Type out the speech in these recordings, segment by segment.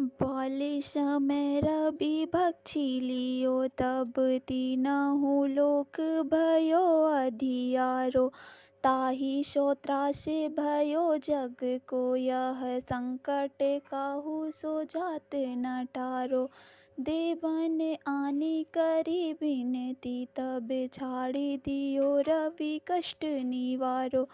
बोले में रवि भक्षी लियो तब तीनहु लोक भयो अधियारो ताही श्रोत्रा से भयो जग को यह संकट काहू सो जात न टारो देवन आने करी बिनती तब छाड़ी दियो रवि कष्ट निवारो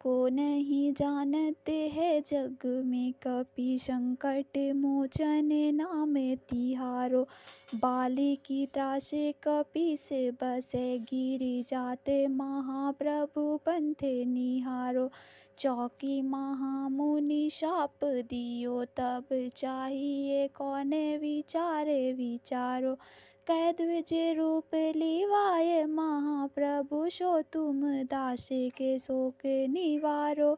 को नहीं जानते हैं जग में कपि संकट मोचन नाम तिहारो बाली की त्रासे कपि से बसे गिरी जाते महाप्रभु पंथे निहारो चौकी महामुनि शाप दियो तब चाहिए कौन विचारे विचारो कद्विज रूप लिवाय महाप्रभु शो तुम दास के शोक निवारो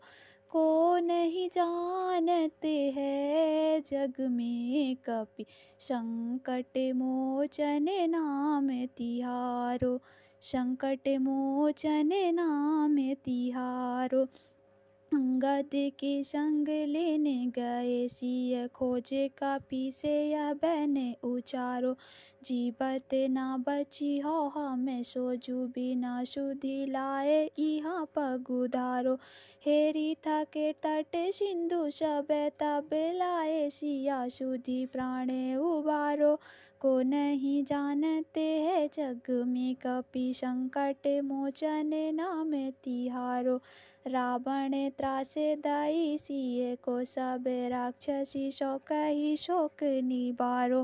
को नहीं जानते हैं जग में कपि संकट मोचन नाम तिहारो संकट मोचन नाम तिहारो अंगद के संग लेने गए सिय खोजे का पीसे या बहने उचारो जीवत ना बची हो हमें सोजू बिना सुधि लाए इहा पगुदारो हेरी थके तट सिंधु सब तब लाए सिया सुधि प्राणे उबारो को नहीं जानते हैं जग में कपि संकट मोचन नाम तिहारो रावण त्रासे दाई सीए को सब राक्षसी शोक ही शोक निवारो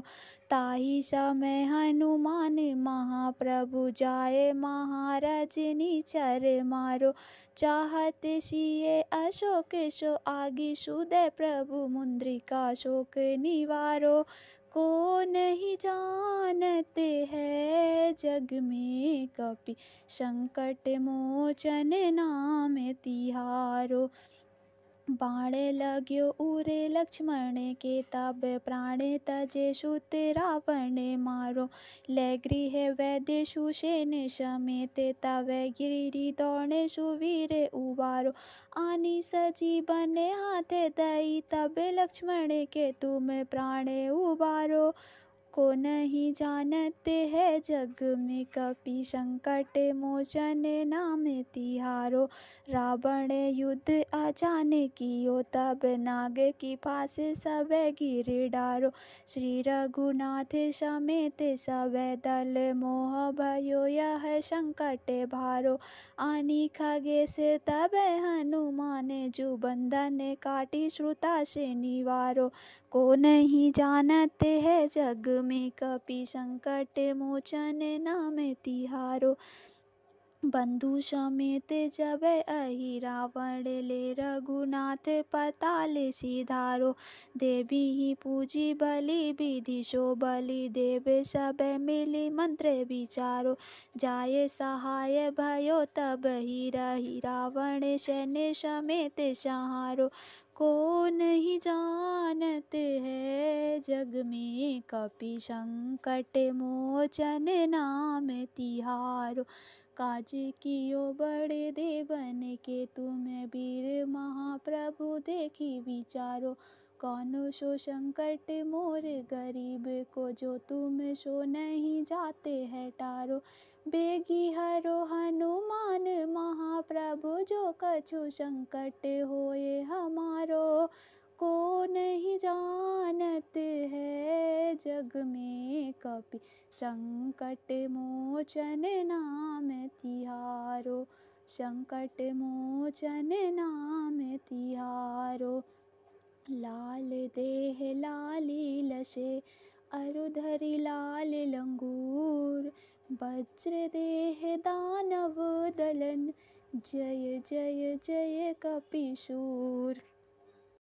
ताही समय हनुमान महाप्रभु जाए महाराज निचर मारो चाहत सीए अशोक शो आगे सुदय प्रभु मुन्द्रिका शोक निवारो को नहीं जान जग में कपि संकट मोचन नाम तिहारो बाणे लग्यो उरे लक्ष्मण के तब प्राणे तजे सुत रावण मारो ले गृह वैद्यु सेन समेत तव गिरी दौड़े सुवीर उबारो आनी सजी बने हाथ दई तब लक्ष्मण के तुम प्राणे उबारो को नहीं जानते हैं जग में कपि संकट मोचन नाम तिहारो रावण युद्ध अचानक कियो तब नाग की पास सब गिर डारो श्री रघुनाथ समेत सब दल मोह भयो यह संकट भारो आनी खगे से तब हनुमान जु बंधन काटी श्रुता से निवारो को नहीं जानते हैं जग में कपि संकट मोचन नाम तिहारो बंधु समेत जब अहि रावण ले रघुनाथ पताल सिधारो देवी ही पूजी बलि विधि सो बलि देव सब मिली मंत्र विचारो जाय सहाय भयो तब ही रही रावण सैन्य समेत सहारो को नहीं जा जग में कपि संकट मोचन नाम तिहारो काज कियो बड़े देवन के तुम वीर महाप्रभु देखी विचारो कौन सो संकट मोर गरीब को जो तुम सो नहीं जाते है टारो बेगी हरो हनुमान महाप्रभु जो कछु संकट होए हमारो को नहीं जानत है जग में कपि संकट मोचन नाम तिहारो संकट मोचन नाम तिहारो लाल देह लाली लशे अरुधरि लाल लंगूर वज्र देह दानव दलन जय जय जय कपिशूर